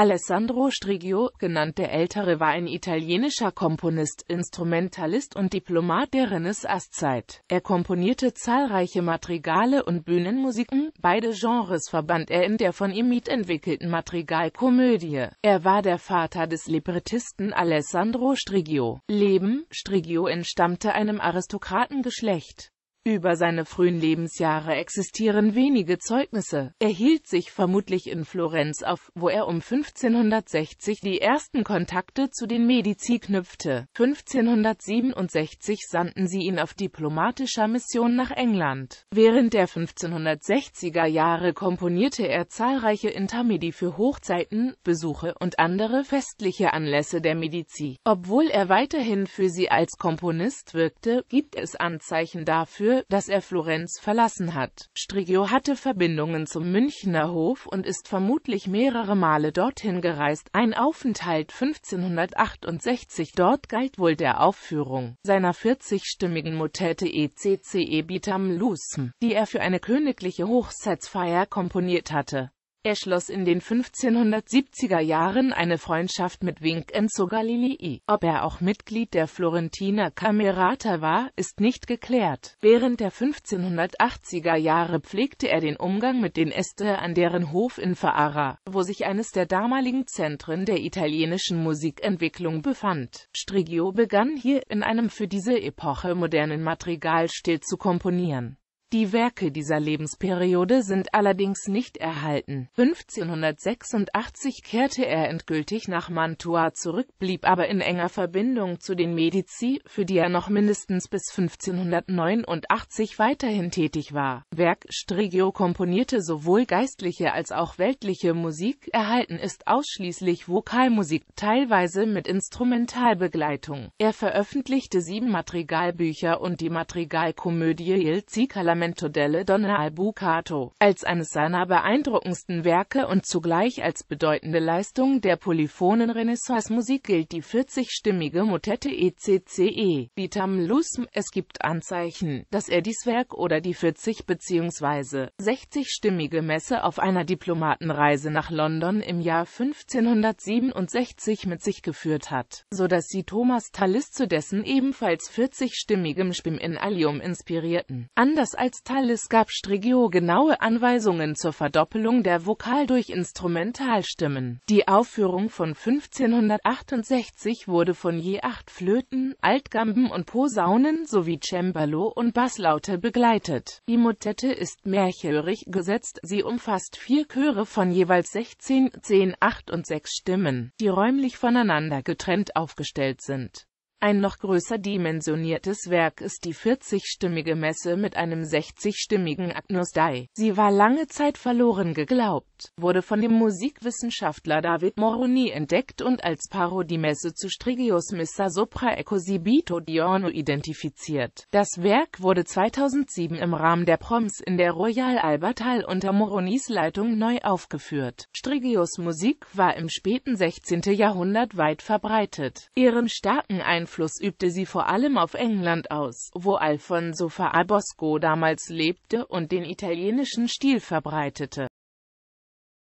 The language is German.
Alessandro Strigio, genannt der Ältere, war ein italienischer Komponist, Instrumentalist und Diplomat der Renaissance-Zeit. Er komponierte zahlreiche Madrigale und Bühnenmusiken, beide Genres verband er in der von ihm mitentwickelten Madrigalkomödie. Er war der Vater des Librettisten Alessandro Strigio. Leben Strigio entstammte einem Aristokratengeschlecht. Über seine frühen Lebensjahre existieren wenige Zeugnisse. Er hielt sich vermutlich in Florenz auf, wo er um 1560 die ersten Kontakte zu den Medici knüpfte. 1567 sandten sie ihn auf diplomatischer Mission nach England. Während der 1560er Jahre komponierte er zahlreiche Intermedi für Hochzeiten, Besuche und andere festliche Anlässe der Medici. Obwohl er weiterhin für sie als Komponist wirkte, gibt es Anzeichen dafür, dass er Florenz verlassen hat. Strigio hatte Verbindungen zum Münchner Hof und ist vermutlich mehrere Male dorthin gereist. Ein Aufenthalt 1568 dort galt wohl der Aufführung seiner 40-stimmigen Motette ECCE Bitam Lusm, die er für eine königliche Hochzeitsfeier komponiert hatte. Er schloss in den 1570er Jahren eine Freundschaft mit Vincenzo Galilei. Ob er auch Mitglied der Florentiner Camerata war, ist nicht geklärt. Während der 1580er Jahre pflegte er den Umgang mit den Este an deren Hof in Ferrara, wo sich eines der damaligen Zentren der italienischen Musikentwicklung befand. Strigio begann hier, in einem für diese Epoche modernen Madrigalstil zu komponieren. Die Werke dieser Lebensperiode sind allerdings nicht erhalten. 1586 kehrte er endgültig nach Mantua zurück, blieb aber in enger Verbindung zu den Medici, für die er noch mindestens bis 1589 weiterhin tätig war. Werk Strigio komponierte sowohl geistliche als auch weltliche Musik, erhalten ist ausschließlich Vokalmusik, teilweise mit Instrumentalbegleitung. Er veröffentlichte sieben Madrigalbücher und die Madrigalkomödie Il Cicala Testamento delle Donne al Bucato, als eines seiner beeindruckendsten Werke und zugleich als bedeutende Leistung der polyphonen Renaissance-Musik gilt die 40-stimmige Motette ECCE, die Tam Lusm. Es gibt Anzeichen, dass er dies Werk oder die 40- bzw. 60-stimmige Messe auf einer Diplomatenreise nach London im Jahr 1567 mit sich geführt hat, so dass sie Thomas Tallis zu dessen ebenfalls 40-stimmigem Spim in Allium inspirierten. Anders als als Tallis gab Strigio genaue Anweisungen zur Verdoppelung der Vokal durch Instrumentalstimmen. Die Aufführung von 1568 wurde von je acht Flöten, Altgamben und Posaunen sowie Cembalo und Basslaute begleitet. Die Motette ist mehrchörig gesetzt, sie umfasst vier Chöre von jeweils 16, 10, 8 und 6 Stimmen, die räumlich voneinander getrennt aufgestellt sind. Ein noch größer dimensioniertes Werk ist die 40-stimmige Messe mit einem 60-stimmigen Agnus Dei. Sie war lange Zeit verloren geglaubt, wurde von dem Musikwissenschaftler David Moroni entdeckt und als Parodiemesse zu Strigius Missa Sopra Ecosibito Diorno identifiziert. Das Werk wurde 2007 im Rahmen der Proms in der Royal Albert Hall unter Moronis Leitung neu aufgeführt. Strigius Musik war im späten 16. Jahrhundert weit verbreitet. Ihren starken Einfluss Einfluss übte sie vor allem auf England aus, wo Alfonso Fa'a damals lebte und den italienischen Stil verbreitete